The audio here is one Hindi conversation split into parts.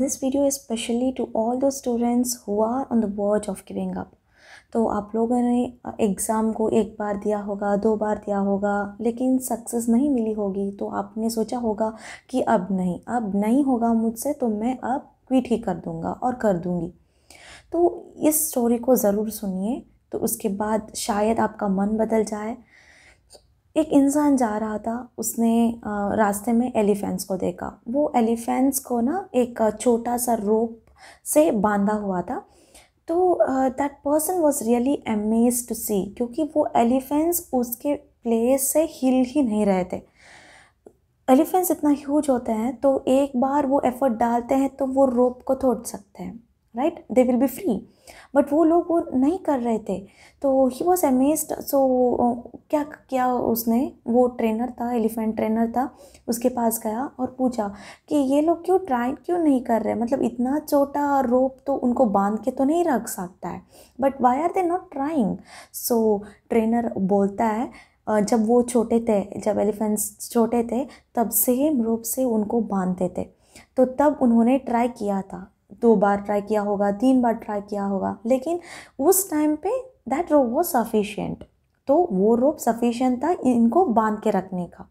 this video specially to all the students who are on the verge of giving up तो आप लोगों ने एग्ज़ाम को एक बार दिया होगा दो बार दिया होगा लेकिन सक्सेस नहीं मिली होगी तो आपने सोचा होगा कि अब नहीं अब नहीं होगा मुझसे तो मैं अब क्विट ही कर दूँगा और कर दूँगी तो इस स्टोरी को ज़रूर सुनिए तो उसके बाद शायद आपका मन बदल जाए एक इंसान जा रहा था उसने रास्ते में एलिफेंट्स को देखा वो एलिफेंट्स को ना एक छोटा सा रोप से बांधा हुआ था तो that person was really amazed to see क्योंकि वो एलिफेंट्स उसके प्लेस से हिल ही नहीं रहे थे एलिफेंट्स इतना ह्यूज होते हैं तो एक बार वो एफर्ट डालते हैं तो वो रोप को तोड़ सकते हैं right they will be free but वो लोग वो नहीं कर रहे थे तो ही वॉज अमेज्ड सो क्या किया उसने वो ट्रेनर था एलिफेंट ट्रेनर था उसके पास गया और पूछा कि ये लोग क्यों ट्राई क्यों नहीं कर रहे मतलब इतना छोटा रोप तो उनको बांध के तो नहीं रख सकता है but why are they not trying so trainer बोलता है जब वो छोटे थे जब एलिफेंट्स छोटे थे तब सेम रोप से उनको बांधते थे तो तब उन्होंने ट्राई किया था दो बार ट्राई किया होगा तीन बार ट्राई किया होगा लेकिन उस टाइम पे दैट रोप वो सफिशियंट तो वो रोप सफिशियंट था इनको बांध के रखने का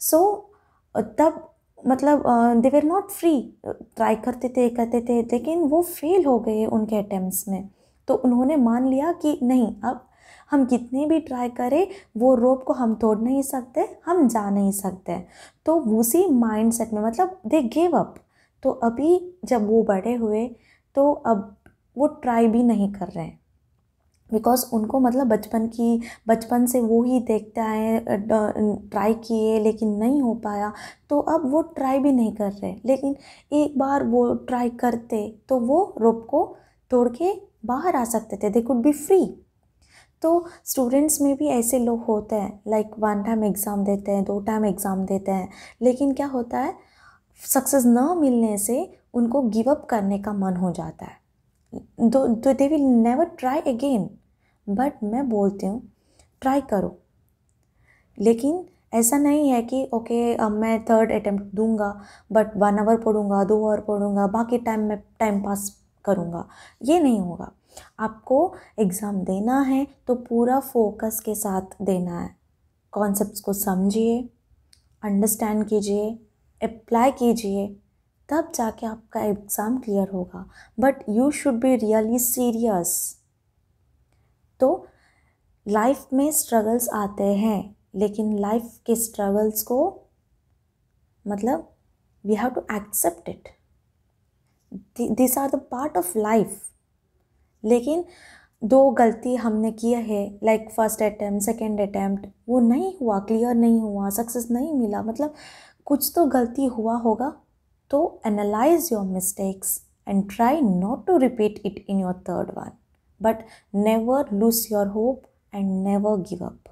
सो so, तब मतलब they were not free try करते थे करते थे लेकिन वो फेल हो गए उनके अटैम्प्ट में तो उन्होंने मान लिया कि नहीं अब हम कितने भी ट्राई करें वो रोप को हम तोड़ नहीं सकते हम जा नहीं सकते तो उसी माइंड सेट में मतलब दे गेव अप तो अभी जब वो बड़े हुए तो अब वो ट्राई भी नहीं कर रहे हैं बिकॉज़ उनको मतलब बचपन की बचपन से वो ही देखता है ट्राई किए लेकिन नहीं हो पाया तो अब वो ट्राई भी नहीं कर रहे लेकिन एक बार वो ट्राई करते तो वो रोप को तोड़ के बाहर आ सकते थे दे कुड बी फ्री तो स्टूडेंट्स में भी ऐसे लोग होते हैं लाइक वन टाइम एग्ज़ाम देते हैं दो टाइम एग्ज़ाम देते हैं लेकिन क्या होता है सक्सेस ना मिलने से उनको गिव अप करने का मन हो जाता है दो they will never try again but मैं बोलती हूँ ट्राई करो लेकिन ऐसा नहीं है कि ओके okay, अब मैं थर्ड अटैम्प्ट दूंगा बट वन आवर पढ़ूंगा दो आवर पढ़ूंगा बाकी टाइम मैं टाइम पास करूंगा ये नहीं होगा आपको एग्ज़ाम देना है तो पूरा फोकस के साथ देना है कॉन्सेप्ट्स को समझिए अंडरस्टैंड कीजिए अप्लाई कीजिए तब जाके आपका एग्ज़ाम क्लियर होगा but you should be really serious तो लाइफ में स्ट्रगल्स आते हैं लेकिन लाइफ के स्ट्रगल्स को मतलब we have to accept it this are the part of life लेकिन दो गलती हमने की है like first attempt second attempt वो नहीं हुआ क्लियर नहीं हुआ सक्सेस नहीं मिला मतलब कुछ तो गलती हुआ होगा तो analyse your mistakes and try not to repeat it in your third one but never lose your hope and never give up